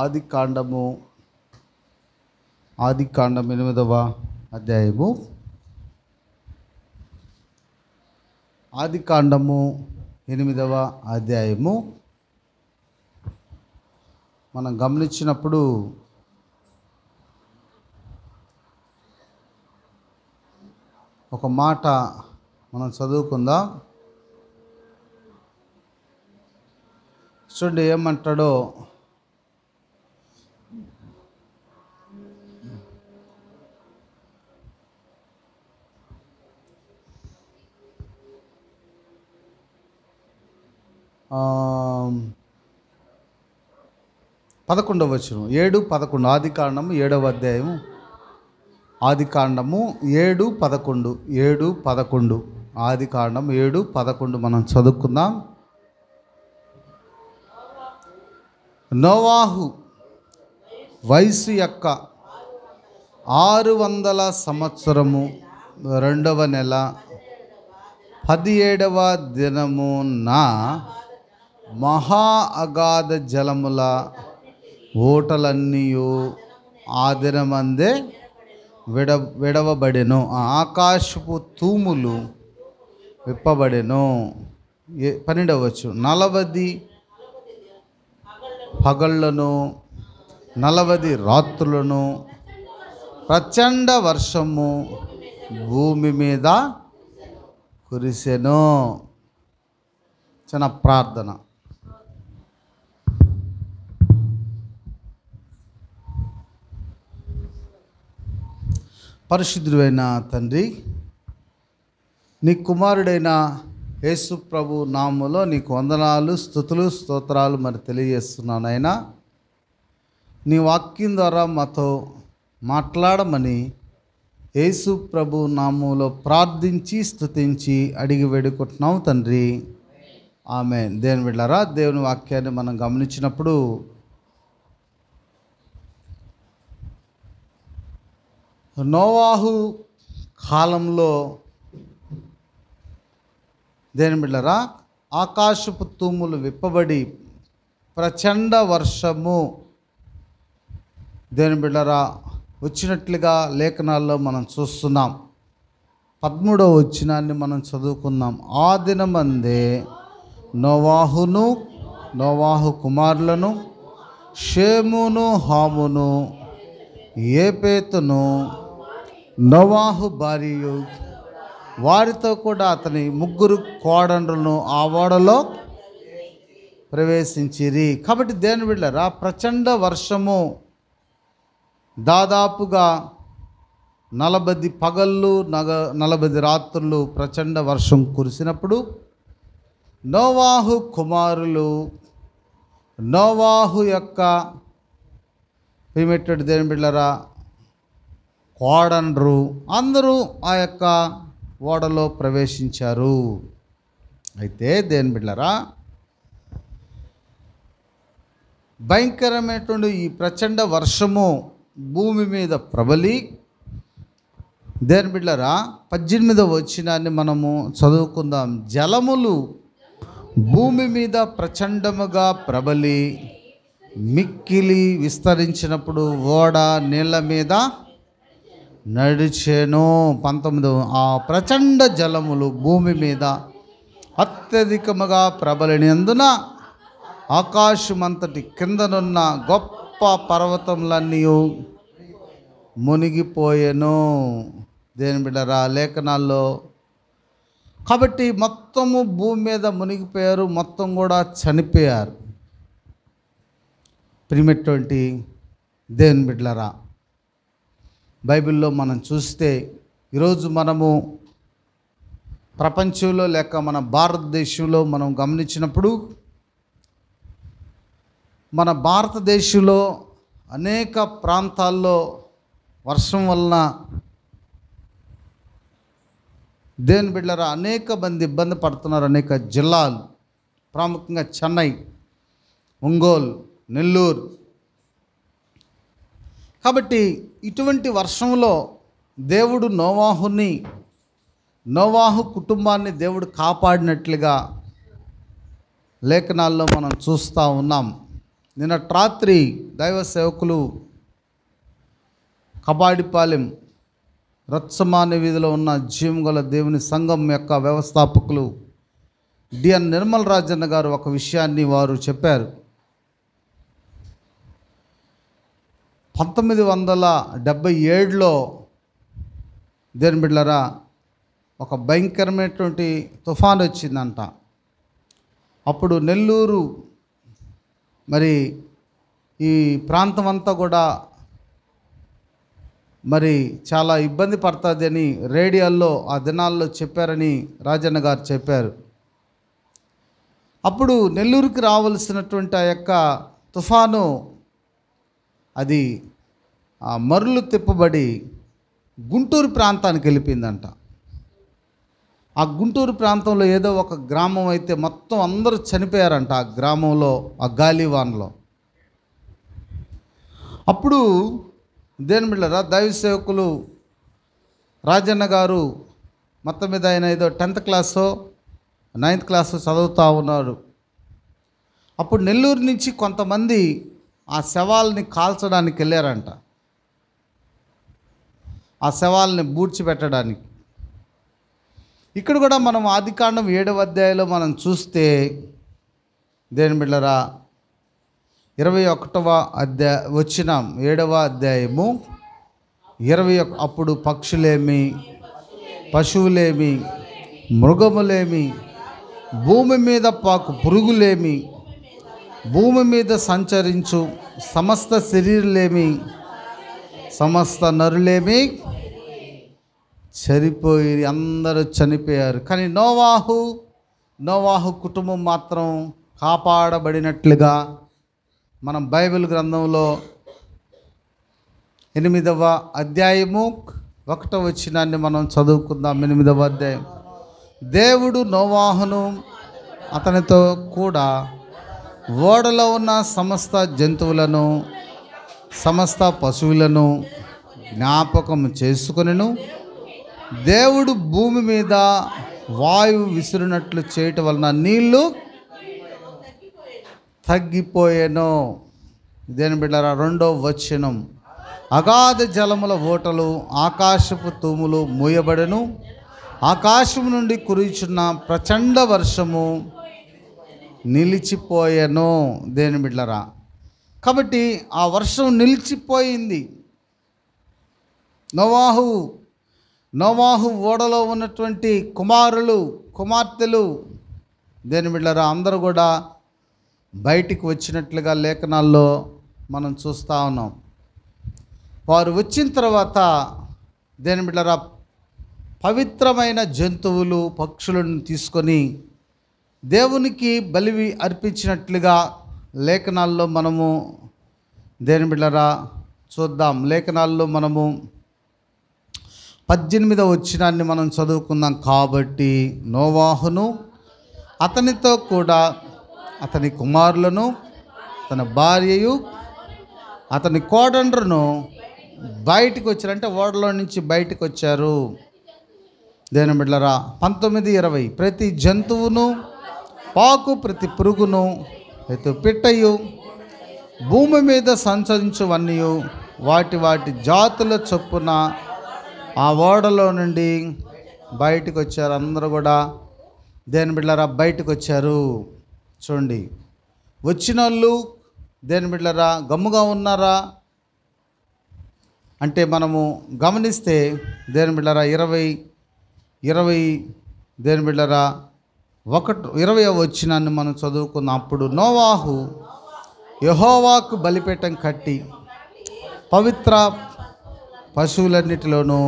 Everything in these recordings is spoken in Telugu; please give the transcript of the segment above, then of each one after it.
ఆది కాండము ఆది కాండం ఎనిమిదవ అధ్యాయము ఆది కాండము ఎనిమిదవ అధ్యాయము మనం గమనించినప్పుడు ఒక మాట మనం చదువుకుందాం చూడండి ఏమంటాడో పదకొండవ వచనం ఏడు పదకొండు ఆది కాండము ఏడవ అధ్యాయము ఆది కాండము ఏడు పదకొండు ఏడు పదకొండు ఆది కాండం ఏడు పదకొండు మనం చదువుకుందాం నోవాహు వయసు యొక్క ఆరు వందల సంవత్సరము రెండవ నెల పదిహేడవ దినమున మహా అగాధ జలముల ఓటలన్నీ ఆదిరమందే విడ విడవబడెను ఆకాశపు తూములు విప్పబడెను పన్నెండవచ్చు నలవది పగళ్ళను నలవది రాత్రులను ప్రచండ వర్షము భూమి మీద కురిసెను చిన్న ప్రార్థన పరిశుద్ధుడైన తండ్రి నీ కుమారుడైన యేసు ప్రభు నామంలో నీకు వందనాలు స్థుతులు స్తోత్రాలు మరి తెలియజేస్తున్నాను నీ వాక్యం ద్వారా మాతో మాట్లాడమని యేసు ప్రభు నామంలో ప్రార్థించి స్థుతించి అడిగి వేడుకుంటున్నాం తండ్రి ఆమె దేవుని వెళ్ళారా దేవుని వాక్యాన్ని మనం గమనించినప్పుడు నోవాహు కాలంలో దేని బిడ్డరా ఆకాశపు తూములు విప్పబడి ప్రచండ వర్షము దేని బిడ్డరా వచ్చినట్లుగా లేఖనాల్లో మనం చూస్తున్నాం పద్మూడవ వచ్చినాన్ని మనం చదువుకున్నాం ఆ దినమందే నోవాహును నోవాహు కుమారులను షేమును హామును ఏపేతును నవాహు భార్య వారితో కూడా అతని ముగ్గురు కోడండ్రులను ఆ ఓడలో ప్రవేశించిరి కాబట్టి దేని ఆ ప్రచండ వర్షము దాదాపుగా నలభై పగళ్ళు నగ నలభై రాత్రులు ప్రచండ వర్షం కురిసినప్పుడు నోవాహు కుమారులు నోవాహు యొక్క ప్రిమెట్టెడ్ దేని బిడ్డరా ఓడండ్రు అందరూ ఆ యొక్క ఓడలో ప్రవేశించారు అయితే దేని బిడ్డరా భయంకరమైనటువంటి ఈ ప్రచండ వర్షము భూమి మీద ప్రబలి దేని బిడ్డరా పద్దెనిమిదవ వచ్చినాన్ని మనము చదువుకుందాం జలములు భూమి మీద ప్రచండముగా ప్రబలి మిక్కిలి విస్తరించినప్పుడు ఓడ నీళ్ళ మీద నడిచేను పంతొమ్మిది ఆ ప్రచండ జలములు భూమి మీద అత్యధికముగా ప్రబలినందున ఆకాశమంతటి కిందనున్న గొప్ప పర్వతములన్నీ మునిగిపోయెను దేని బిడ్డరా లేఖనాల్లో కాబట్టి మొత్తము భూమి మీద మునిగిపోయారు మొత్తం కూడా చనిపోయారు ప్రిమిటువంటి దేని బిడ్లరా బైబిల్లో మనం చూస్తే ఈరోజు మనము ప్రపంచంలో లేక మన భారతదేశంలో మనం గమనించినప్పుడు మన భారతదేశంలో అనేక ప్రాంతాల్లో వర్షం వలన దేని బిడ్డరా అనేక మంది ఇబ్బంది పడుతున్నారు అనేక జిల్లాలు ప్రాముఖ్యంగా చెన్నై ఒంగోలు నెల్లూరు కాబట్టి ఇటువంటి వర్షంలో దేవుడు నోవాహుని నోవాహు కుటుంబాన్ని దేవుడు కాపాడినట్లుగా లేఖనాల్లో మనం చూస్తూ ఉన్నాం నిన్న రాత్రి దైవ సేవకులు కబాడిపాలెం రత్సమాన్య వీధిలో ఉన్న గల దేవుని సంఘం యొక్క వ్యవస్థాపకులు డిఎన్ నిర్మల్ రాజన్న గారు ఒక విషయాన్ని వారు చెప్పారు పంతొమ్మిది వందల డెబ్భై ఏడులో దేని బిడ్లరా ఒక భయంకరమైనటువంటి తుఫాను వచ్చిందంట అప్పుడు నెల్లూరు మరి ఈ ప్రాంతం అంతా కూడా మరి చాలా ఇబ్బంది పడుతుంది అని రేడియోల్లో ఆ దినాల్లో చెప్పారని రాజన్న గారు చెప్పారు అప్పుడు నెల్లూరుకి రావాల్సినటువంటి ఆ యొక్క తుఫాను అది ఆ మరులు తిప్పబడి గుంటూరు ప్రాంతానికి వెళ్ళిపోయిందంట ఆ గుంటూరు ప్రాంతంలో ఏదో ఒక గ్రామం అయితే మొత్తం అందరూ చనిపోయారంట ఆ గ్రామంలో ఆ గాలివాన్లో అప్పుడు దేని బిళ్ళరా దైవ సేవకులు రాజన్న గారు మొత్తం మీద ఆయన ఏదో టెన్త్ క్లాసో నైన్త్ క్లాస్ చదువుతూ ఉన్నారు అప్పుడు నెల్లూరు నుంచి కొంతమంది ఆ శవాల్ని కాల్చడానికి వెళ్ళారంట ఆ శవాల్ని బూడ్చిపెట్టడానికి ఇక్కడ కూడా మనం ఆదికాండం ఏడవ అధ్యాయంలో మనం చూస్తే దేని బిళ్ళరా ఇరవై ఒకటవ అధ్యాయ వచ్చినాం ఏడవ అధ్యాయము ఇరవై అప్పుడు పక్షులేమి పశువులేమి మృగములేమి భూమి మీద పాకు పురుగులేమి భూమి మీద సంచరించు సమస్త శరీరులేమి సమస్త నరులేమి చనిపోయి అందరూ చనిపోయారు కానీ నోవాహు నోవాహు కుటుంబం మాత్రం కాపాడబడినట్లుగా మనం బైబిల్ గ్రంథంలో ఎనిమిదవ అధ్యాయము ఒకటో వచ్చినాన్ని మనం చదువుకుందాం ఎనిమిదవ అధ్యాయం దేవుడు నోవాహును అతనితో కూడా ఓడలో ఉన్న సమస్త జంతువులను సమస్త పశువులను జ్ఞాపకం చేసుకునిను దేవుడు భూమి మీద వాయువు విసిరినట్లు చేయటం వలన నీళ్ళు తగ్గిపోయాను దేని బిడ్డారా రెండో వచనం అగాధ జలముల ఓటలు ఆకాశపు తూములు మూయబడెను ఆకాశం నుండి కురిచున్న ప్రచండ వర్షము నిలిచిపోయాను దేని బిడ్డరా కాబట్టి ఆ వర్షం నిలిచిపోయింది నోవాహు నోవాహు ఓడలో ఉన్నటువంటి కుమారులు కుమార్తెలు దేని బిడ్డరా అందరూ కూడా బయటికి వచ్చినట్లుగా లేఖనాల్లో మనం చూస్తూ ఉన్నాం వారు వచ్చిన తర్వాత దేని బిడ్డరా పవిత్రమైన జంతువులు పక్షులను తీసుకొని దేవునికి బలివి అర్పించినట్లుగా లేఖనాల్లో మనము దేని బిళ్ళరా చూద్దాం లేఖనాల్లో మనము పద్దెనిమిదవ వచ్చినాన్ని మనం చదువుకుందాం కాబట్టి నోవాహును అతనితో కూడా అతని కుమారులను తన భార్యయు అతని కోడండ్రును బయటికి వచ్చారంటే ఓడలో నుంచి బయటకు వచ్చారు దేని బిడ్డలరా పంతొమ్మిది ఇరవై ప్రతి జంతువును పాకు ప్రతి పురుగును ఎత్తు పిట్టయు భూమి మీద సంచరించువన్నీ వాటి వాటి జాతుల చొప్పున ఆ ఓడలో నుండి బయటకు వచ్చారు అందరూ కూడా దేని బిడ్డరా బయటకు వచ్చారు చూడండి వచ్చిన వాళ్ళు దేని బిడ్డరా గమ్ముగా ఉన్నారా అంటే మనము గమనిస్తే దేని బిడ్డరా ఇరవై ఇరవై దేని బిడ్డరా ఒకటి ఇరవై వచ్చినాన్ని మనం చదువుకున్నప్పుడు అప్పుడు నోవాహు యహోవాకు బలిపీఠం కట్టి పవిత్ర పశువులన్నిటిలోనూ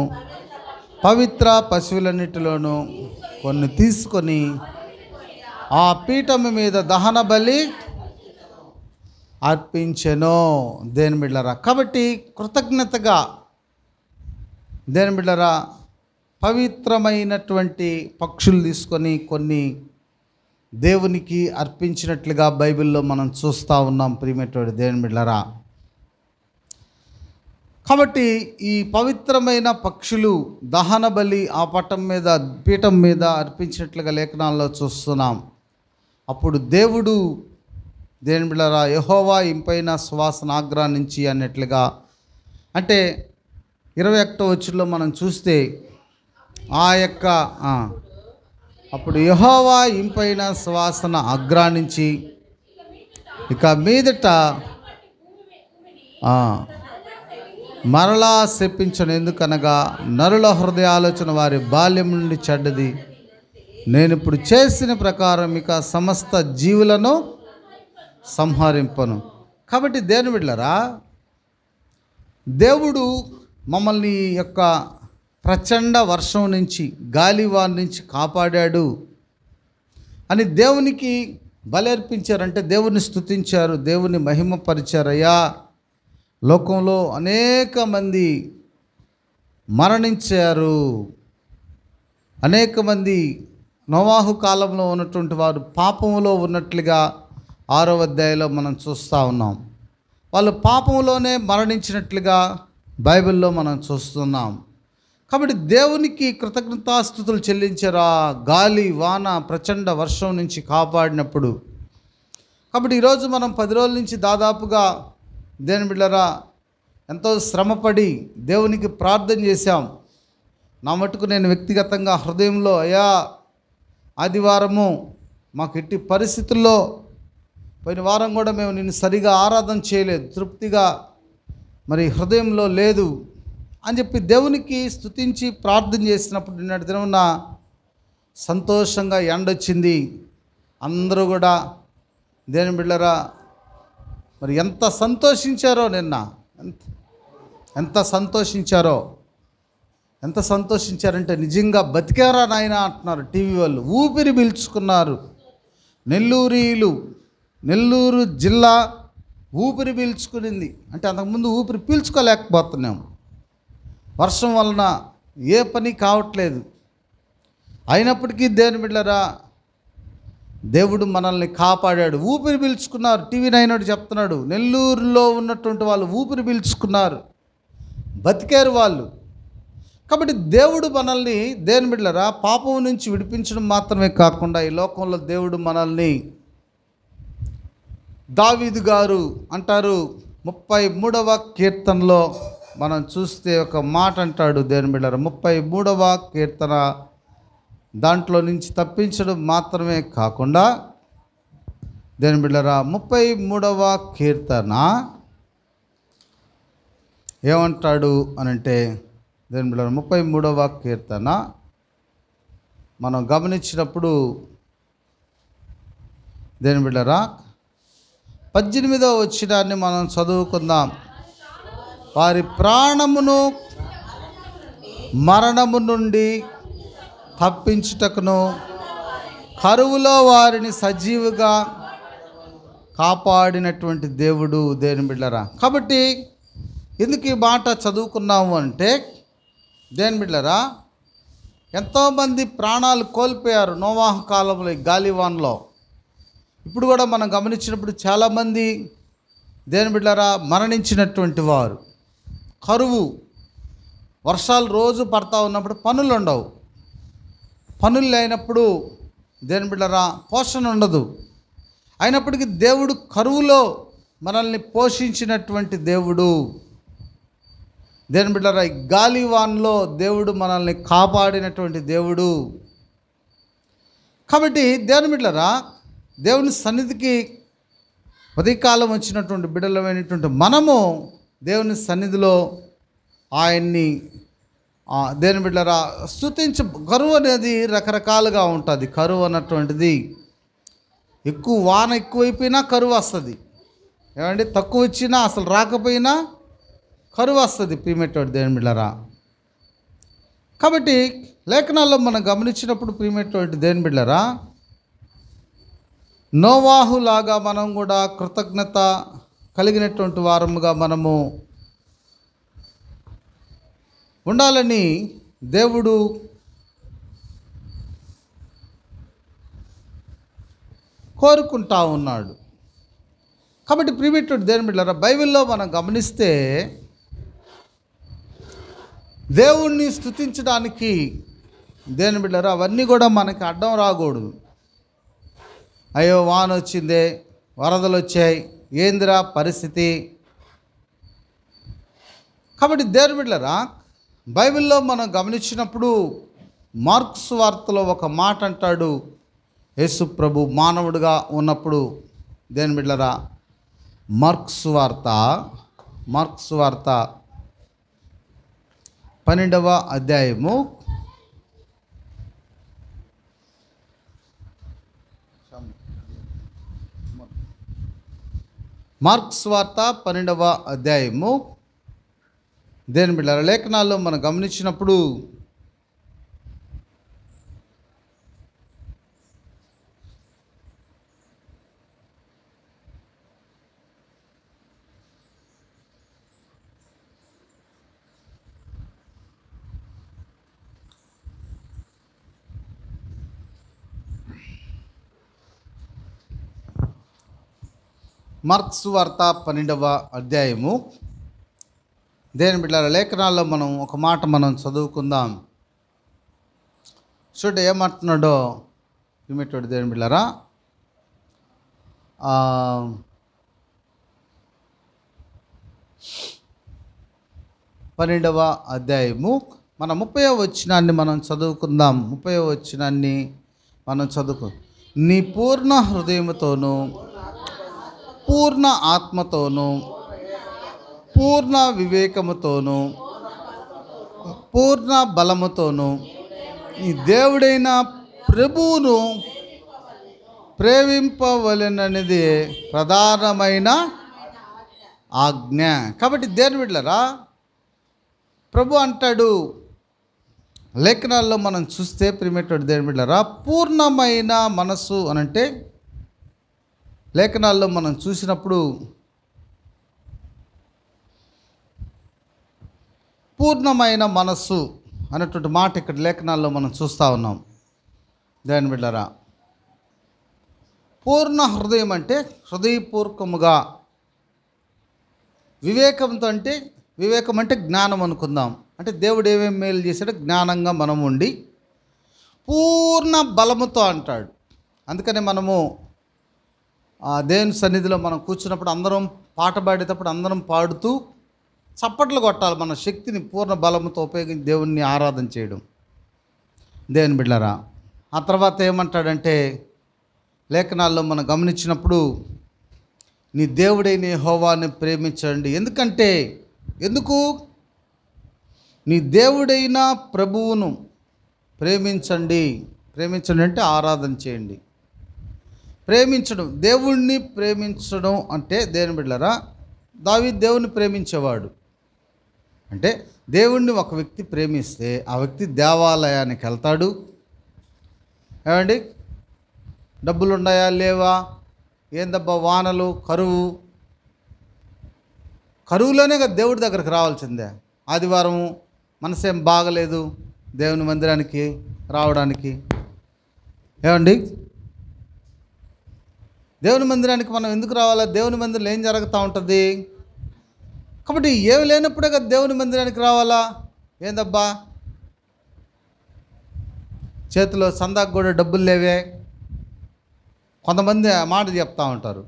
పవిత్ర పశువులన్నిటిలోనూ కొన్ని తీసుకొని ఆ పీఠం మీద దహన బలి అర్పించెను దేని బిడ్డరా కాబట్టి కృతజ్ఞతగా దేని బిడ్డరా పవిత్రమైనటువంటి పక్షులు తీసుకొని కొన్ని దేవునికి అర్పించినట్లుగా బైబిల్లో మనం చూస్తూ ఉన్నాం ప్రియమైనటువంటి దేవుని బిడ్డరా కాబట్టి ఈ పవిత్రమైన పక్షులు దహన బలి ఆ పటం మీద పీఠం మీద అర్పించినట్లుగా లేఖనాల్లో చూస్తున్నాం అప్పుడు దేవుడు దేని బిళ్ళరా యహోవా ఇంపైన సువాసన ఆగ్రహించి అన్నట్లుగా అంటే ఇరవై ఒకటో వచ్చిలో మనం చూస్తే ఆ యొక్క అప్పుడు యహోవా ఇంపైన శ్వాసన అగ్రాణించి ఇక మీదట మరలా చెప్పించను ఎందుకనగా నరుల హృదయ ఆలోచన వారి బాల్యం నుండి చెడ్డది నేను ఇప్పుడు చేసిన ప్రకారం ఇక సమస్త జీవులను సంహరింపను కాబట్టి దేని బిడ్లరా దేవుడు మమ్మల్ని యొక్క ప్రచండ వర్షం నుంచి గాలి వారి నుంచి కాపాడాడు అని దేవునికి బలర్పించారంటే దేవుని స్థుతించారు దేవుని మహిమపరిచారయ్యా లోకంలో అనేక మంది మరణించారు అనేక మంది నవాహు కాలంలో ఉన్నటువంటి వారు పాపంలో ఉన్నట్లుగా ఆరో అధ్యాయంలో మనం చూస్తూ ఉన్నాం వాళ్ళు పాపంలోనే మరణించినట్లుగా బైబిల్లో మనం చూస్తున్నాం కాబట్టి దేవునికి కృతజ్ఞతాస్థుతులు చెల్లించరా గాలి వాన ప్రచండ వర్షం నుంచి కాపాడినప్పుడు కాబట్టి ఈరోజు మనం పది రోజుల నుంచి దాదాపుగా దేని బిడ్డరా ఎంతో శ్రమపడి దేవునికి ప్రార్థన చేశాం నా మటుకు నేను వ్యక్తిగతంగా హృదయంలో అయా ఆదివారము మాకు ఎట్టి పరిస్థితుల్లో పోయిన వారం కూడా మేము నిన్ను సరిగా ఆరాధన చేయలేదు తృప్తిగా మరి హృదయంలో లేదు అని చెప్పి దేవునికి స్థుతించి ప్రార్థన చేసినప్పుడు నిన్నటి దినమున సంతోషంగా ఎండొచ్చింది అందరూ కూడా దేని బిళ్ళరా మరి ఎంత సంతోషించారో నిన్న ఎంత ఎంత సంతోషించారో ఎంత సంతోషించారంటే నిజంగా బతికారా నాయన అంటున్నారు టీవీ వాళ్ళు ఊపిరి పీల్చుకున్నారు నెల్లూరీలు నెల్లూరు జిల్లా ఊపిరి పీల్చుకునింది అంటే అంతకుముందు ఊపిరి పీల్చుకోలేకపోతున్నాము వర్షం వలన ఏ పని కావట్లేదు అయినప్పటికీ దేని బిడ్డరా దేవుడు మనల్ని కాపాడాడు ఊపిరి పీల్చుకున్నారు టీవీ నైనాడు చెప్తున్నాడు నెల్లూరులో ఉన్నటువంటి వాళ్ళు ఊపిరి పీల్చుకున్నారు బతికారు వాళ్ళు కాబట్టి దేవుడు మనల్ని దేని బిడ్డలరా పాపం నుంచి విడిపించడం మాత్రమే కాకుండా ఈ లోకంలో దేవుడు మనల్ని దావీదు గారు అంటారు ముప్పై మూడవ కీర్తనలో మనం చూస్తే ఒక మాట అంటాడు దేని బిడ్డారు ముప్పై మూడవ కీర్తన దాంట్లో నుంచి తప్పించడం మాత్రమే కాకుండా దేని బిడ్డరా ముప్పై మూడవ కీర్తన ఏమంటాడు అనంటే దేని బిడ్డరా ముప్పై మూడవ కీర్తన మనం గమనించినప్పుడు దేని బిడ్డరా పద్దెనిమిదవ వచ్చినాన్ని మనం చదువుకుందాం వారి ప్రాణమును మరణము నుండి తప్పించుటకును కరువులో వారిని సజీవుగా కాపాడినటువంటి దేవుడు దేని బిడ్లరా కాబట్టి ఎందుకు ఈ మాట చదువుకున్నాము అంటే దేని బిడ్లరా ఎంతోమంది ప్రాణాలు కోల్పోయారు నోవాహ కాలంలో గాలివాన్లో ఇప్పుడు కూడా మనం గమనించినప్పుడు చాలామంది దేని బిడ్లరా మరణించినటువంటి వారు కరువు వర్షాలు రోజు పడతా ఉన్నప్పుడు పనులు ఉండవు పనులు లేనప్పుడు దేని బిడ్డరా పోషణ ఉండదు అయినప్పటికీ దేవుడు కరువులో మనల్ని పోషించినటువంటి దేవుడు దేని బిడ్డరా గాలివాన్లో దేవుడు మనల్ని కాపాడినటువంటి దేవుడు కాబట్టి దేని బిడ్డరా దేవుని సన్నిధికి ఉదయకాలం వచ్చినటువంటి బిడ్డలమైనటువంటి మనము దేవుని సన్నిధిలో ఆయన్ని దేని బిడ్డరా స్థుతించ కరువు అనేది రకరకాలుగా ఉంటుంది కరువు అన్నటువంటిది ఎక్కువ వాన ఎక్కువైపోయినా కరువు వస్తుంది ఏమండి తక్కువ ఇచ్చినా అసలు రాకపోయినా కరువు వస్తుంది ప్రీమెటోడ్ దేని బిడ్డరా కాబట్టి లేఖనాల్లో మనం గమనించినప్పుడు ప్రీమెటోడ్ దేని బిడ్డరా నోవాహులాగా మనం కూడా కృతజ్ఞత కలిగినటువంటి వారముగా మనము ఉండాలని దేవుడు కోరుకుంటా ఉన్నాడు కాబట్టి ప్రిమిటెడ్ దేని బిడ్డారా బైబిల్లో మనం గమనిస్తే దేవుణ్ణి స్థుతించడానికి దేని బిడ్డారా అవన్నీ కూడా మనకి అడ్డం రాకూడదు అయ్యో వాన వచ్చిందే వరదలు వచ్చాయి ఏందిరా పరిస్థితి కాబట్టి దేవుని బిడ్డలరా బైబిల్లో మనం గమనించినప్పుడు మార్క్స్ వార్తలో ఒక మాట అంటాడు యేసు ప్రభు మానవుడిగా ఉన్నప్పుడు దేని బిడ్డరా మార్క్స్ వార్త మార్క్స్ వార్త పన్నెండవ అధ్యాయము మార్క్స్ వార్త పన్నెండవ అధ్యాయము దేని బిళ్ళ లేఖనాల్లో మనం గమనించినప్పుడు మర్త్సు వార్త పన్నెండవ అధ్యాయము దేని బిడ్డల లేఖనాల్లో మనం ఒక మాట మనం చదువుకుందాం చూడ ఏమంటున్నాడో ఇమిటోడు దేని బిడ్డరా పన్నెండవ అధ్యాయము మన ముప్పై వచ్చినాన్ని మనం చదువుకుందాం ముప్పై వచ్చినాన్ని మనం చదువుకు నీ పూర్ణ హృదయముతోనూ పూర్ణ ఆత్మతోనూ పూర్ణ వివేకముతోనూ పూర్ణ బలముతోనూ ఈ దేవుడైన ప్రభువును ప్రేమింపవలనది ప్రధానమైన ఆజ్ఞ కాబట్టి దేని విడలరా ప్రభు అంటాడు లేఖనాల్లో మనం చూస్తే ప్రేమేటోడు దేని విడలరా పూర్ణమైన మనసు అనంటే లేఖనాల్లో మనం చూసినప్పుడు పూర్ణమైన మనస్సు అనేటువంటి మాట ఇక్కడ లేఖనాల్లో మనం చూస్తూ ఉన్నాం దాని బిడ్డరా పూర్ణ హృదయం అంటే హృదయపూర్వకముగా వివేకంతో అంటే వివేకం అంటే జ్ఞానం అనుకుందాం అంటే దేవుడు ఏమేమి మేలు చేశాడో జ్ఞానంగా మనం ఉండి పూర్ణ బలముతో అంటాడు అందుకనే మనము దేవుని సన్నిధిలో మనం కూర్చున్నప్పుడు అందరం పాట పాడేటప్పుడు అందరం పాడుతూ చప్పట్లు కొట్టాలి మన శక్తిని పూర్ణ బలంతో ఉపయోగించి దేవుణ్ణి ఆరాధన చేయడం దేవుని బిడ్డరా ఆ తర్వాత ఏమంటాడంటే లేఖనాల్లో మనం గమనించినప్పుడు నీ దేవుడే నీ హోవాని ప్రేమించండి ఎందుకంటే ఎందుకు నీ దేవుడైన ప్రభువును ప్రేమించండి ప్రేమించండి అంటే ఆరాధన చేయండి ప్రేమించడం దేవుణ్ణి ప్రేమించడం అంటే దేని బిడ్డరా దావి దేవుణ్ణి ప్రేమించేవాడు అంటే దేవుణ్ణి ఒక వ్యక్తి ప్రేమిస్తే ఆ వ్యక్తి దేవాలయానికి వెళ్తాడు ఏమండి డబ్బులు ఉన్నాయా లేవా ఏందబ్బా వానలు కరువు కరువులోనే కదా దేవుడి దగ్గరికి రావాల్సిందే ఆదివారం మనసేం బాగలేదు దేవుని మందిరానికి రావడానికి ఏమండి దేవుని మందిరానికి మనం ఎందుకు రావాలా దేవుని మందిరం ఏం జరుగుతూ ఉంటుంది కాబట్టి ఏమి లేనప్పుడే కదా దేవుని మందిరానికి రావాలా ఏందబ్బా చేతిలో సందాకు కూడా డబ్బులు లేవే కొంతమంది మాట చెప్తూ ఉంటారు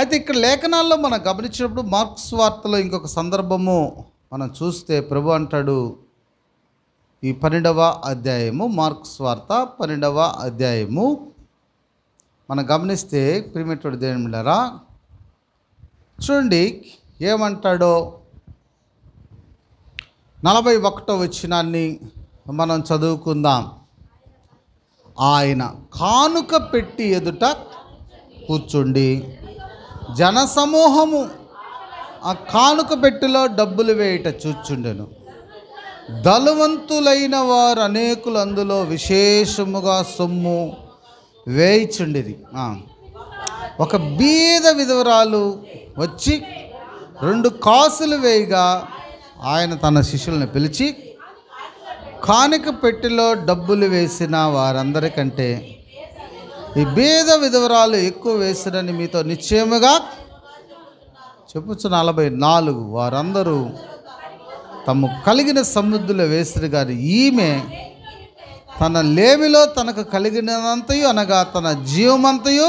అయితే ఇక్కడ లేఖనాల్లో మనం గమనించినప్పుడు మార్క్స్ వార్తలో ఇంకొక సందర్భము మనం చూస్తే ప్రభు అంటాడు ఈ పన్నెండవ అధ్యాయము మార్క్స్ వార్త పన్నెండవ అధ్యాయము మనం గమనిస్తే ప్రిమిటోడు మిల్లరా చూడండి ఏమంటాడో నలభై ఒకటో వచ్చినాన్ని మనం చదువుకుందాం ఆయన కానుక పెట్టి ఎదుట కూర్చుండి జనసమూహము ఆ కానుక పెట్టిలో డబ్బులు వేయట చూచుండెను ధనవంతులైన వారు అనేకులు అందులో విశేషముగా సొమ్ము వేయిచుండేది ఒక బీద విధవరాలు వచ్చి రెండు కాసులు వేయగా ఆయన తన శిష్యులను పిలిచి కానిక పెట్టెలో డబ్బులు వేసిన వారందరికంటే ఈ బీద విధవరాలు ఎక్కువ వేసినని మీతో నిశ్చయముగా చెప్పచ్చు నలభై నాలుగు వారందరూ తమ కలిగిన సమృద్ధిలో వేసిన కానీ ఈమె తన లేమిలో తనకు కలిగినంతయు అనగా తన జీవమంతయు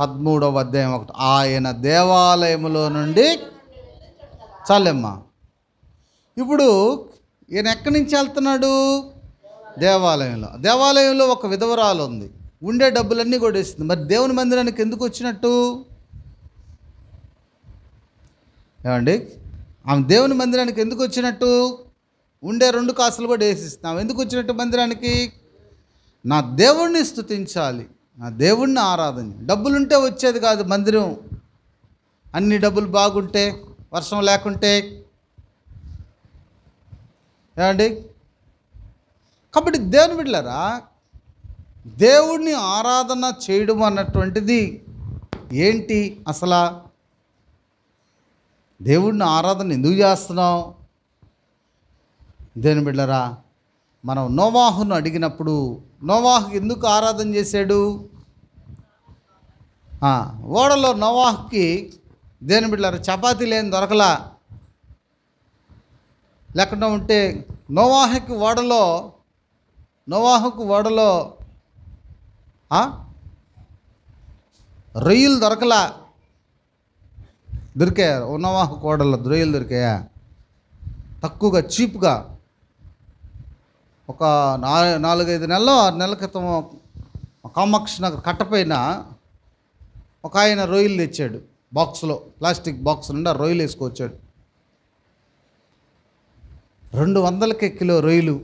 పదమూడవ అధ్యాయం ఒకటి ఆయన దేవాలయములో నుండి చాలమ్మా ఇప్పుడు ఈయన ఎక్కడి నుంచి వెళ్తున్నాడు దేవాలయంలో దేవాలయంలో ఒక విధవరాలు ఉంది ఉండే డబ్బులన్నీ కూడా ఇస్తుంది మరి దేవుని మందిరానికి ఎందుకు వచ్చినట్టు ఏమండి ఆమె దేవుని మందిరానికి ఎందుకు వచ్చినట్టు ఉండే రెండు కాసులు కూడా వేసిస్తున్నాం ఎందుకు వచ్చినట్టు మందిరానికి నా దేవుణ్ణి స్థుతించాలి నా దేవుణ్ణి ఆరాధన డబ్బులుంటే వచ్చేది కాదు మందిరం అన్ని డబ్బులు బాగుంటే వర్షం లేకుంటే ఏమండి కాబట్టి దేవుని బిడ్డలరా దేవుణ్ణి ఆరాధన చేయడం అన్నటువంటిది ఏంటి అసలా దేవుణ్ణి ఆరాధన ఎందుకు చేస్తున్నావు దేని బిడ్డరా మనం నోవాహును అడిగినప్పుడు నోవాహు ఎందుకు ఆరాధన చేశాడు ఓడలో నోవాహుకి దేని బిడ్డలారా చపాతీ లేని దొరకలా లేకుండా ఉంటే నోవాహుకి ఓడలో నోవాహుకు ఓడలో రొయ్యలు దొరకలా దొరికాయా నోవాహు ఓడలో రొయ్యలు దొరికాయా తక్కువగా చీప్గా ఒక నా నాలుగైదు నెలలు ఆరు నెలల క్రితం కామాక్షి నగర్ కట్టపోయిన ఒక ఆయన రొయ్యలు తెచ్చాడు బాక్స్లో ప్లాస్టిక్ బాక్స్ నుండి ఆ రొయ్యలు వేసుకొచ్చాడు రెండు వందలకే కిలో రొయ్యలు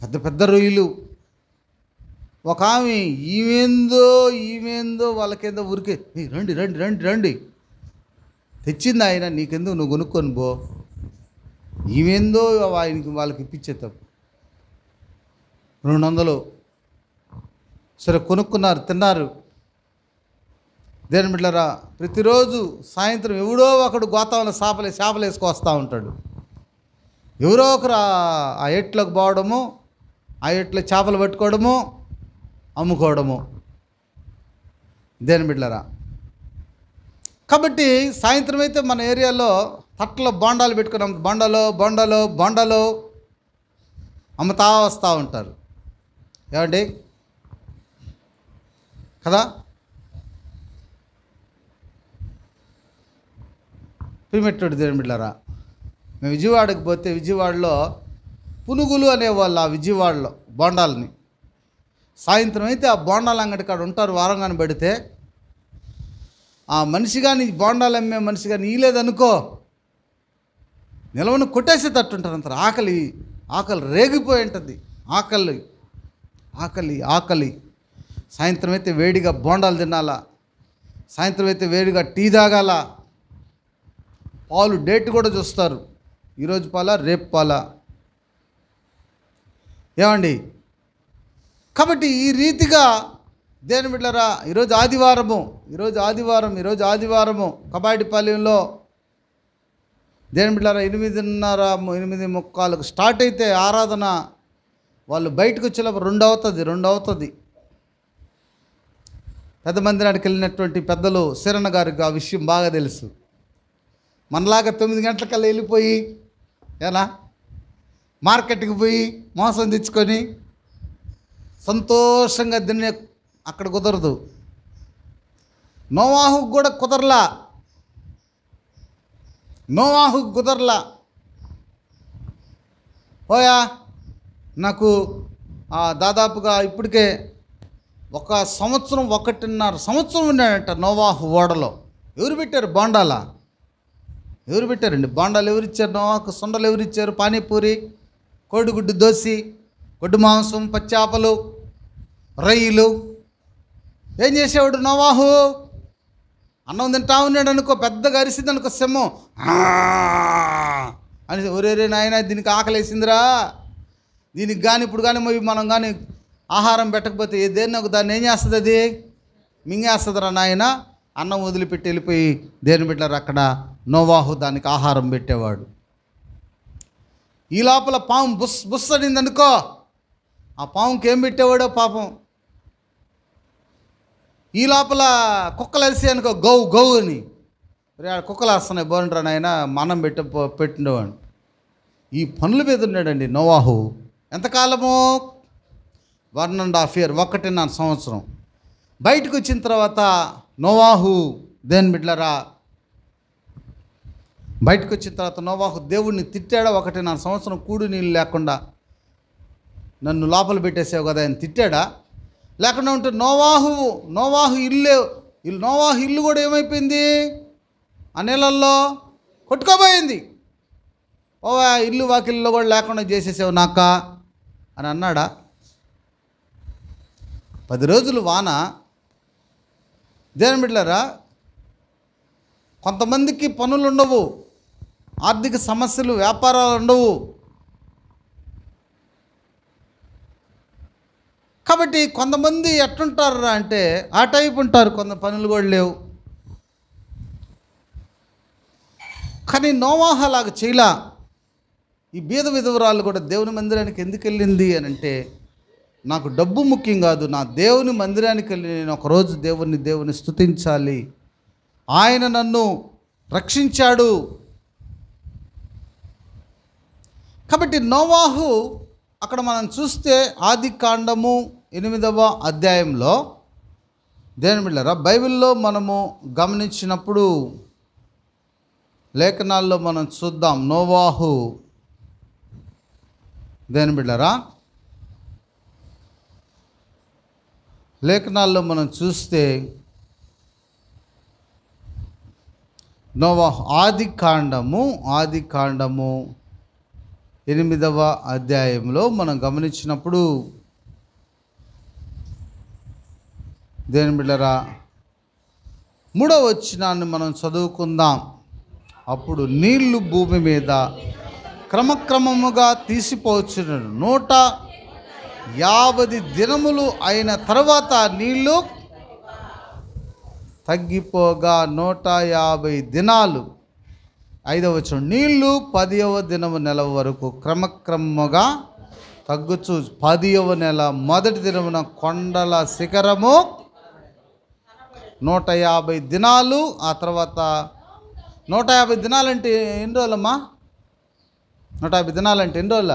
పెద్ద పెద్ద రొయ్యలు ఒక ఆమె ఈమెందో ఈమెందో వాళ్ళకేందో ఊరికే రండి రండి రండి రండి తెచ్చింది ఆయన నీకెందుకు నువ్వు కొనుక్కొని పో ఈమెందో ఆయనకి వాళ్ళకి ఇప్పించే తప్పు రెండు వందలు సరే కొనుక్కున్నారు తిన్నారు దేని బిడ్డరా ప్రతిరోజు సాయంత్రం ఎవడో ఒకడు గోతావరణ చేపలే చేపలు వేసుకొస్తూ ఉంటాడు ఎవరో ఒకరు ఆ ఎట్లకు పోవడము ఆ ఎట్ల చేపలు పట్టుకోవడము అమ్ముకోవడము దేని బిడ్డరా కాబట్టి సాయంత్రం అయితే మన ఏరియాలో తట్టలో బోండాలు పెట్టుకున్నాం బొండలో బొండలో బొండలో అమ్ముతా వస్తూ ఉంటారు ఏమండి కదా ప్రిమెట్టోడు దేవుడిలారా మేము విజయవాడకు పోతే విజయవాడలో పునుగులు అనేవాళ్ళు ఆ విజయవాడలో బోండాలని సాయంత్రం అయితే ఆ బోండాల అంగడి కాడ ఉంటారు కానీ పెడితే ఆ మనిషి కానీ బోండాలు అమ్మే మనిషి కానీ ఇలేదనుకో నిలవను కొట్టేసేటట్టుంటారు అంతా ఆకలి ఆకలి రేగిపోయి ఉంటుంది ఆకలి ఆకలి ఆకలి సాయంత్రం అయితే వేడిగా బోండాలు తినాలా సాయంత్రం అయితే వేడిగా టీ తాగాల పాలు డేట్ కూడా చూస్తారు ఈరోజు పాల రేపు పాల ఏమండి కాబట్టి ఈ రీతిగా దేని బిడ్డరా ఈరోజు ఆదివారము ఈరోజు ఆదివారం ఈరోజు ఆదివారము కబాడిపాలెంలో దేని బిడ్డరా ఎనిమిదిన్నర ఎనిమిది ముక్కాలకు స్టార్ట్ అయితే ఆరాధన వాళ్ళు బయటకు వచ్చేలా రెండు అవుతుంది రెండు అవుతుంది పెద్ద మందిరానికి వెళ్ళినటువంటి పెద్దలు శరణ గారికి ఆ విషయం బాగా తెలుసు మనలాగా తొమ్మిది గంటలకల్లా వెళ్ళిపోయి ఎలా మార్కెట్కి పోయి మోసం తెచ్చుకొని సంతోషంగా దిన్నే అక్కడ కుదరదు నోవాహుకు కూడా కుదరలా నోవాహుకు కుదరలా పోయా నాకు దాదాపుగా ఇప్పటికే ఒక సంవత్సరం ఒకటిన్నర సంవత్సరం ఉన్నాడంట నోవాహు ఓడలో ఎవరు పెట్టారు బాండాలా ఎవరు పెట్టారండి బాండాలు ఎవరు ఇచ్చారు నోవాకు సొండలు ఎవరు ఇచ్చారు పానీపూరి కోడిగుడ్డు దోసి గొడ్డు మాంసం పచ్చాపలు రొయ్యలు ఏం చేసేవాడు నోవాహు అన్నం తింటా ఉన్నాడు అనుకో పెద్దగా అరిసింది అనుకో సెమ్మో అని ఒరే నాయన దీనికి ఆకలేసిందిరా దీనికి కానీ ఇప్పుడు కానీ మనం కానీ ఆహారం పెట్టకపోతే దేన్ని ఒక దాన్ని ఏం చేస్తుంది అది మింగేస్తుందిరా నాయన అన్నం వదిలిపెట్టి వెళ్ళిపోయి దేని పెట్టారు అక్కడ నోవాహు దానికి ఆహారం పెట్టేవాడు ఈ లోపల పాము బుస్ బుస్ అనుకో ఆ పాముకి ఏం పెట్టేవాడో పాపం ఈ లోపల కుక్కలు అలిసి అనుకో గౌ గౌ అని కుక్కలు వస్తున్నాయి బోరంటాను ఆయన మనం పెట్టి పెట్టినవాడు ఈ పనుల మీద ఉన్నాడండి నోవాహు ఎంతకాలము వన్ అండ్ హాఫ్ ఇయర్ ఒకటిన్నర సంవత్సరం బయటకు వచ్చిన తర్వాత నోవాహు దేని బిడ్లరా బయటకు వచ్చిన తర్వాత నోవాహు దేవుడిని తిట్టాడా ఒకటిన్నర సంవత్సరం కూడు నీళ్ళు లేకుండా నన్ను లోపల పెట్టేసావు కదా ఆయన తిట్టాడా లేకుండా ఉంటే నోవాహు నోవాహు ఇల్లే నోవాహు ఇల్లు కూడా ఏమైపోయింది ఆ నెలల్లో కొట్టుకోబోయింది ఓ ఇల్లు వాకిల్లో కూడా లేకుండా చేసేసావు నాక అని అన్నాడా పది రోజులు వాన దేని బిడ్డారా కొంతమందికి పనులు ఉండవు ఆర్థిక సమస్యలు వ్యాపారాలు ఉండవు కాబట్టి కొంతమంది ఎట్లుంటారా అంటే ఆ టైప్ ఉంటారు కొంత పనులు కూడా లేవు కానీ నోవాహలాగా చేయలా ఈ బీద విధవరాలు కూడా దేవుని మందిరానికి ఎందుకు వెళ్ళింది అని అంటే నాకు డబ్బు ముఖ్యం కాదు నా దేవుని మందిరానికి వెళ్ళి నేను ఒకరోజు దేవుని దేవుని స్థుతించాలి ఆయన నన్ను రక్షించాడు కాబట్టి నోవాహు అక్కడ మనం చూస్తే ఆది కాండము ఎనిమిదవ అధ్యాయంలో దేని బిళ్ళరా బైబిల్లో మనము గమనించినప్పుడు లేఖనాల్లో మనం చూద్దాం నోవాహు దేని బిడ్డరా లేఖనాల్లో మనం చూస్తే నోవా ఆది కాండము ఆది కాండము ఎనిమిదవ అధ్యాయంలో మనం గమనించినప్పుడు దేని బిడ్డరా మూడవ వచ్చినాన్ని మనం చదువుకుందాం అప్పుడు నీళ్లు భూమి మీద క్రమక్రమముగా తీసిపోవచ్చును నూట యాభై దినములు అయిన తర్వాత నీళ్ళు తగ్గిపోగా నూట యాభై దినాలు ఐదవ వచనం నీళ్ళు పదియవ దినము నెల వరకు క్రమక్రమముగా తగ్గుచు పదివ నెల మొదటి దినమున కొండల శిఖరము నూట యాభై దినాలు ఆ తర్వాత నూట యాభై దినాలంటే ఎన్ని రోజులమ్మా నూట యాభై దినాలు అంటే ఎన్ని రోజుల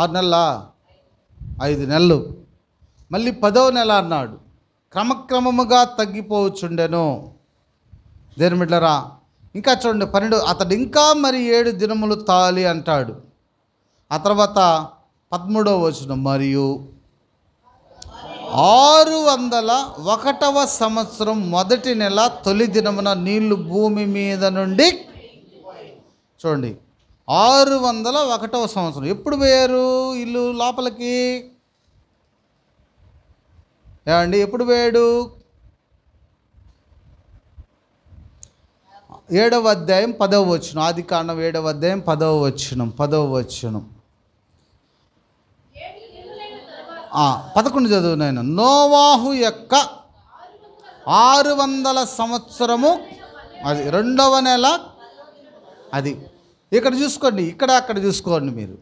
ఆరు నెలల ఐదు నెలలు మళ్ళీ పదవ నెల అన్నాడు క్రమక్రమముగా తగ్గిపోవచ్చుండెను దేని మిడ్లరా ఇంకా చూడండి పన్నెండు అతడు ఇంకా మరి ఏడు దినములు తాలి అంటాడు ఆ తర్వాత పదమూడవ వచ్చిన మరియు ఆరు వందల ఒకటవ సంవత్సరం మొదటి నెల తొలి దినమున నీళ్లు భూమి మీద నుండి చూడండి ఆరు వందల ఒకటవ సంవత్సరం ఎప్పుడు పోయారు ఇల్లు లోపలికి ఏమండి ఎప్పుడు పోయాడు ఏడవ అధ్యాయం పదవ వచ్చినం ఆది కాండం ఏడవ అధ్యాయం పదవ వచ్చినం పదవ వచ్చినం పదకొండు చదువు నేను నోవాహు యొక్క ఆరు వందల సంవత్సరము అది రెండవ నెల అది ఇక్కడ చూసుకోండి ఇక్కడ అక్కడ చూసుకోండి మీరు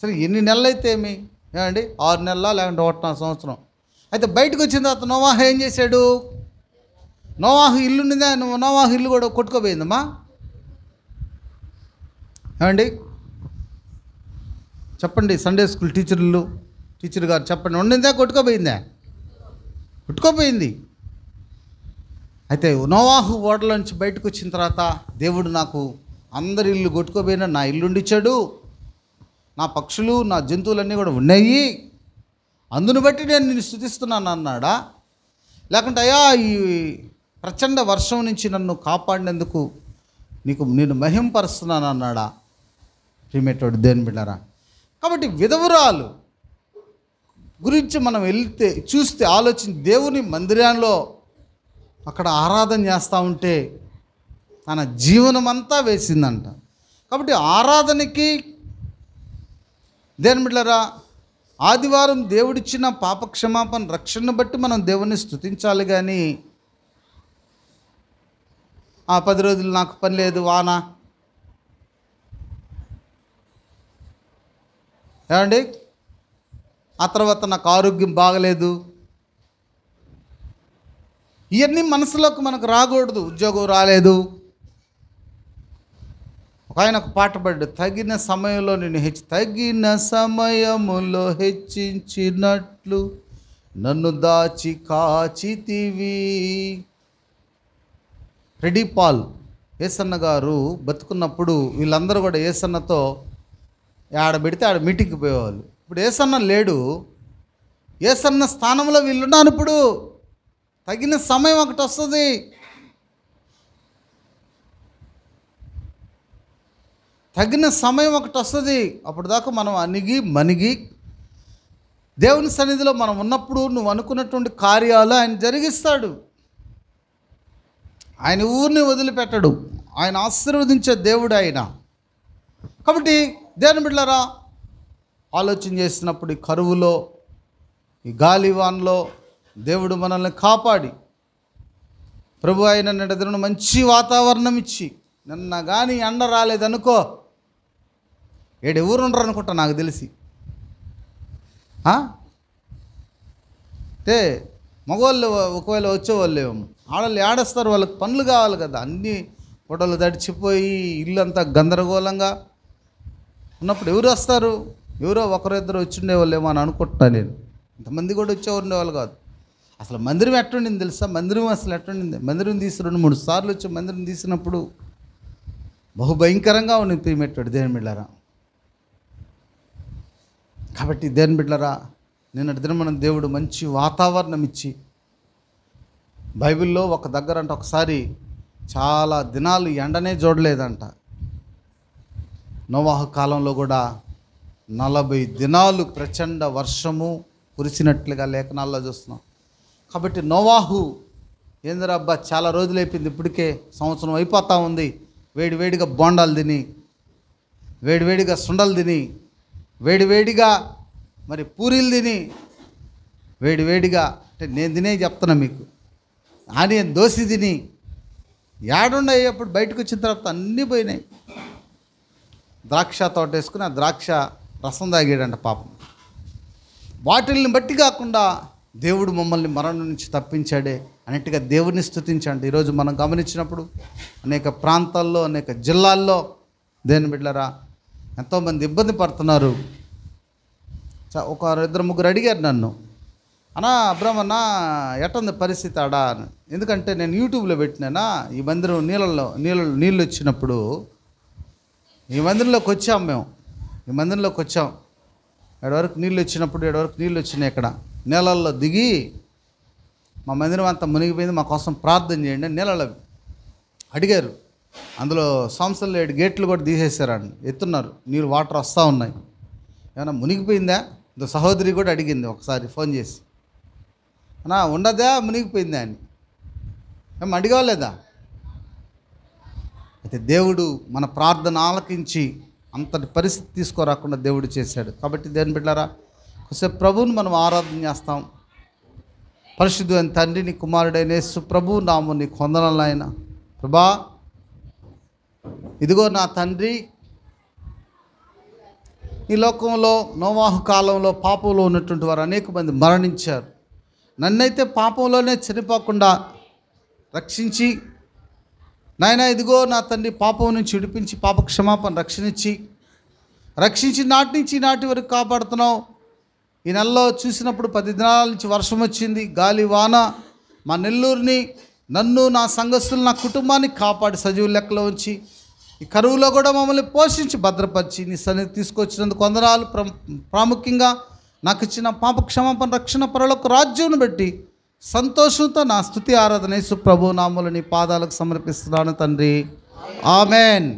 సరే ఎన్ని నెలలు అయితే ఏమి ఏమండి ఆరు నెలల లేకుంటే ఒకటిన్నర సంవత్సరం అయితే బయటకు వచ్చిన తర్వాత నోవాహు ఏం చేశాడు నోవాహు ఉండిందా నోవాహు ఇల్లు కూడా కొట్టుకోపోయిందమ్మా ఏమండి చెప్పండి సండే స్కూల్ టీచర్లు టీచర్ గారు చెప్పండి ఉండిందా కొట్టుకోపోయిందా కొట్టుకోపోయింది అయితే నోవాహు ఓడలోంచి బయటకు వచ్చిన తర్వాత దేవుడు నాకు అందరి ఇల్లు కొట్టుకోపోయినా నా ఇల్లు ఉండిచ్చాడు నా పక్షులు నా జంతువులన్నీ కూడా ఉన్నాయి అందును బట్టి నేను నిన్ను స్థుతిస్తున్నాను అన్నాడా లేకుంటే అయ్యా ఈ ప్రచండ వర్షం నుంచి నన్ను కాపాడినందుకు నీకు నేను మహింపరుస్తున్నాను అన్నాడా ప్రిమేటోడు దేని బిడ్డారా కాబట్టి విధవురాలు గురించి మనం వెళ్తే చూస్తే ఆలోచించి దేవుని మందిరంలో అక్కడ ఆరాధన చేస్తూ ఉంటే తన జీవనమంతా వేసిందంట కాబట్టి ఆరాధనకి దేని బిడ్డరా ఆదివారం దేవుడిచ్చిన పాపక్షమాపణ రక్షణను బట్టి మనం దేవుణ్ణి స్థుతించాలి కానీ ఆ పది రోజులు నాకు పని లేదు వాన ఏమండి ఆ తర్వాత నాకు ఆరోగ్యం బాగలేదు ఇవన్నీ మనసులోకి మనకు రాకూడదు ఉద్యోగం రాలేదు ఒక ఆయన ఒక పాట పడ్డు తగిన సమయంలో నేను హెచ్చి తగిన సమయములో హెచ్చించినట్లు నన్ను దాచి కాచితివి రెడీ పాల్ ఏసన్న గారు బతుకున్నప్పుడు వీళ్ళందరూ కూడా ఏసన్నతో ఆడబెడితే ఆడ మీటింగ్కి పోయేవాళ్ళు ఇప్పుడు ఏసన్న లేడు ఏసన్న స్థానంలో వీళ్ళున్నాను ఇప్పుడు తగిన సమయం ఒకటి వస్తుంది తగిన సమయం ఒకటి వస్తుంది అప్పుడు దాకా మనం అణిగి మణిగి దేవుని సన్నిధిలో మనం ఉన్నప్పుడు నువ్వు అనుకున్నటువంటి కార్యాలు ఆయన జరిగిస్తాడు ఆయన ఊరిని వదిలిపెట్టడు ఆయన ఆశీర్వదించే దేవుడు ఆయన కాబట్టి దేవుని బిడ్డారా ఆలోచన చేసినప్పుడు ఈ కరువులో ఈ గాలివాన్లో దేవుడు మనల్ని కాపాడి ప్రభు అయిన నిన్న మంచి వాతావరణం ఇచ్చి నిన్న కానీ ఎండ రాలేదనుకో ఏడు ఊరు ఉండరు అనుకుంటా నాకు తెలిసి అంటే మగవాళ్ళు ఒకవేళ వచ్చేవాళ్ళు ఏమో ఆడవాళ్ళు ఏడస్తారు వాళ్ళకి పనులు కావాలి కదా అన్ని గొడవలు తడిచిపోయి ఇల్లు అంతా గందరగోళంగా ఉన్నప్పుడు ఎవరు వస్తారు ఎవరో ఒకరిద్దరు వచ్చి ఉండేవాళ్ళేమో అని అనుకుంటున్నాను నేను ఇంతమంది కూడా వచ్చేవారు ఉండేవాళ్ళు కాదు అసలు మందిరం ఎట్టుండింది తెలుసా మందిరం అసలు ఎట్టుండింది మందిరం తీసి రెండు మూడు సార్లు వచ్చి మందిరం తీసినప్పుడు బహుభయంకరంగా ఉన్నది ప్రియమెట్టాడు దేని బిడ్డరా కాబట్టి దేని బిడ్డరా నేను దిన మనం దేవుడు మంచి వాతావరణం ఇచ్చి బైబిల్లో ఒక దగ్గర అంటే ఒకసారి చాలా దినాలు ఎండనే చూడలేదంట నోవాహ కాలంలో కూడా నలభై దినాలు ప్రచండ వర్షము కురిసినట్లుగా లేఖనాల్లో చూస్తున్నాం కాబట్టి నోవాహు ఏందిరా అబ్బా చాలా రోజులు అయిపోయింది ఇప్పటికే సంవత్సరం అయిపోతూ ఉంది వేడివేడిగా బోండాలు తిని వేడివేడిగా సుండలు తిని వేడివేడిగా మరి పూరీలు తిని వేడివేడిగా అంటే నేను తినే చెప్తున్నా మీకు ఆనియన్ దోసి తిని ఏడున్నాయి అప్పుడు బయటకు వచ్చిన తర్వాత అన్నీ పోయినాయి ద్రాక్ష తోట వేసుకుని ఆ ద్రాక్ష రసం తాగాడంట పాపం వాటిల్ని బట్టి కాకుండా దేవుడు మమ్మల్ని మరణం నుంచి తప్పించాడే అన్నట్టుగా దేవుడిని స్థుతించండి ఈరోజు మనం గమనించినప్పుడు అనేక ప్రాంతాల్లో అనేక జిల్లాల్లో దేని బిడ్డరా ఎంతోమంది ఇబ్బంది పడుతున్నారు ఒక ఇద్దరు ముగ్గురు అడిగారు నన్ను అన్నా అబ్రహ్మన్న ఎట్టంది పరిస్థితి ఆడా ఎందుకంటే నేను యూట్యూబ్లో పెట్టినానా ఈ మందిరం నీళ్ళల్లో నీళ్ళు నీళ్ళు వచ్చినప్పుడు ఈ మందిరంలోకి వచ్చాము మేము ఈ మందిరంలోకి వచ్చాం ఎడవరకు నీళ్ళు వచ్చినప్పుడు ఎడవరకు నీళ్ళు వచ్చినాయి ఇక్కడ నీళ్ళల్లో దిగి మా మందిరం అంతా మునిగిపోయింది మా కోసం ప్రార్థన చేయండి నీళ్ళలో అడిగారు అందులో సంస్థలు ఏడు గేట్లు కూడా తీసేసారండి ఎత్తున్నారు నీరు వాటర్ వస్తూ ఉన్నాయి ఏమైనా మునిగిపోయిందా ఇంత సహోదరి కూడా అడిగింది ఒకసారి ఫోన్ చేసి అన్నా ఉండదా మునిగిపోయిందా అని ఏం అడిగవలేదా అయితే దేవుడు మన ప్రార్థన ఆలకించి అంతటి పరిస్థితి తీసుకోరాకుండా దేవుడు చేశాడు కాబట్టి దేని బిడ్డారా కొసేపు ప్రభువుని మనం ఆరాధన చేస్తాం పరిశుద్ధు అని తండ్రిని కుమారుడైన సుప్రభు నాముని కొందనాలు ఆయన ప్రభా ఇదిగో నా తండ్రి ఈ లోకంలో నోవాహు కాలంలో పాపంలో ఉన్నటువంటి వారు అనేక మంది మరణించారు నన్నైతే పాపంలోనే చనిపోకుండా రక్షించి నాయన ఇదిగో నా తండ్రి పాపం నుంచి విడిపించి పాప క్షమాపణ రక్షణించి రక్షించి నాటి నుంచి నాటి వరకు కాపాడుతున్నావు ఈ నెలలో చూసినప్పుడు పది దినాల నుంచి వర్షం వచ్చింది గాలి వాన మా నెల్లూరుని నన్ను నా సంగస్తులు నా కుటుంబాన్ని కాపాడి సజీవు లెక్కలో ఉంచి ఈ కరువులో కూడా మమ్మల్ని పోషించి భద్రపరిచి నీ సన్నిధి తీసుకొచ్చినందుకు కొందరాలు ప్రాముఖ్యంగా నాకు ఇచ్చిన పాప క్షమాపణ రక్షణ పరలకు రాజ్యం బట్టి సంతోషంతో నా స్థుతి ఆరాధన సుప్రభు నామలు నీ పాదాలకు సమర్పిస్తున్నాను తండ్రి ఆమెన్